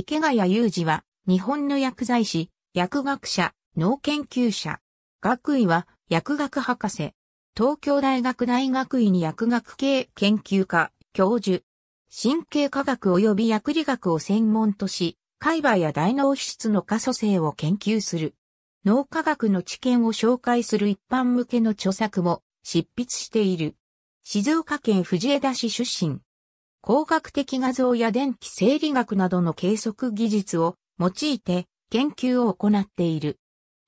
池谷裕二は、日本の薬剤師、薬学者、脳研究者。学位は、薬学博士。東京大学大学院に薬学系研究科、教授。神経科学及び薬理学を専門とし、海馬や大脳皮質の可塑性を研究する。脳科学の知見を紹介する一般向けの著作も執筆している。静岡県藤枝市出身。工学的画像や電気生理学などの計測技術を用いて研究を行っている。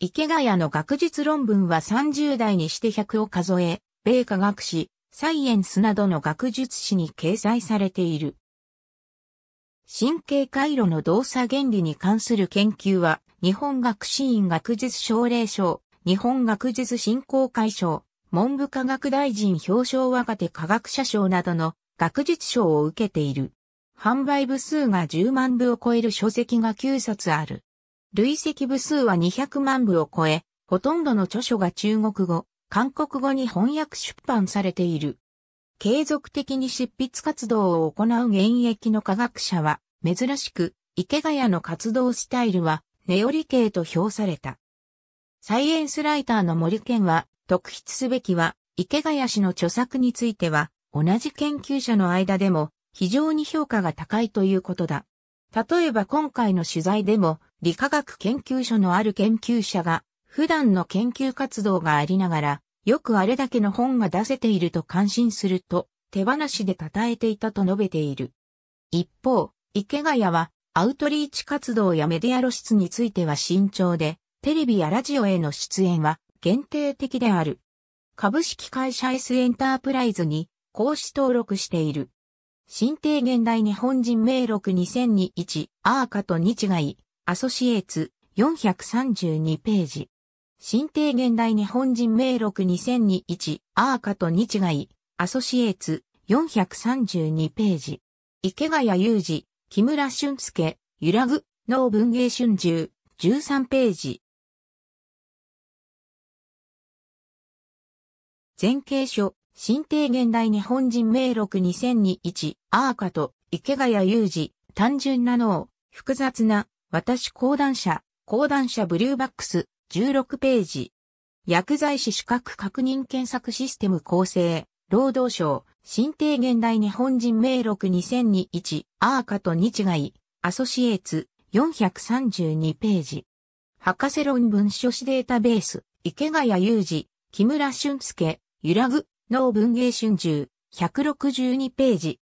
池谷の学術論文は30代にして100を数え、米科学誌、サイエンスなどの学術誌に掲載されている。神経回路の動作原理に関する研究は、日本学士院学術奨励賞、日本学術振興会賞、文部科学大臣表彰若手科学者賞などの学術賞を受けている。販売部数が10万部を超える書籍が9冊ある。累積部数は200万部を超え、ほとんどの著書が中国語、韓国語に翻訳出版されている。継続的に執筆活動を行う現役の科学者は、珍しく、池谷の活動スタイルは、ネオリ系と評された。サイエンスライターの森健は、特筆すべきは、池谷氏の著作については、同じ研究者の間でも非常に評価が高いということだ。例えば今回の取材でも理化学研究所のある研究者が普段の研究活動がありながらよくあれだけの本が出せていると感心すると手放しで称えていたと述べている。一方、池谷はアウトリーチ活動やメディア露出については慎重で、テレビやラジオへの出演は限定的である。株式会社 S エンタープライズに公式登録している。新帝現代日本人名録2021アーカと日外アソシエーツ432ページ。新帝現代日本人名録2021アーカと日外アソシエーツ432ページ。池谷裕二、木村俊介、揺らぐ、脳文芸春秋、13ページ。前景書、新帝現代日本人名録2021、アーカと池谷裕二、単純な脳、複雑な、私講談社、講談社ブリューバックス、16ページ。薬剤師資格確認検索システム構成、労働省、新帝現代日本人名録2021、アーカと日外、アソシエーツ、432ページ。博士論文書誌データベース、池谷裕二、木村俊介、揺らぐ、農文芸春秋、162ページ。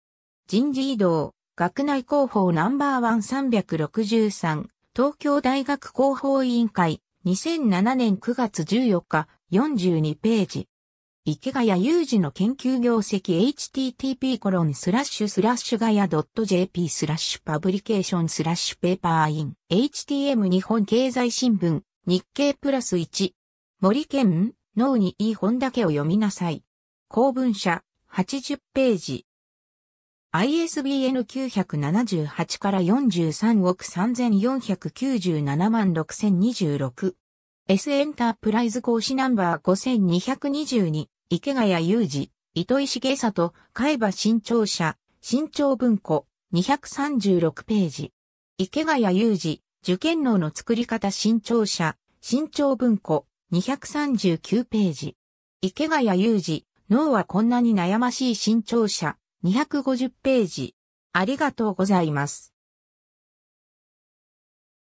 人事異動、学内広報ナンバーワン3 6 3東京大学広報委員会、2007年9月14日、42ページ。池谷裕二の研究業績 http コロンスラッシュスラッシュガヤ .jp スラッシュパブリケーションスラッシュペーパーイン htm 日本経済新聞日経プラス1森健脳にいい本だけを読みなさい。公文社、80ページ。ISBN 978から43億3497万6026。S エンタープライズ講師ナンバー5222、池谷雄二、糸井重里、海馬新潮社、新潮文庫、236ページ。池谷雄二、受験能の作り方新潮社、新潮文庫、239ページ。池谷雄二、脳はこんなに悩ましい新潮社250ページ。ありがとうございます。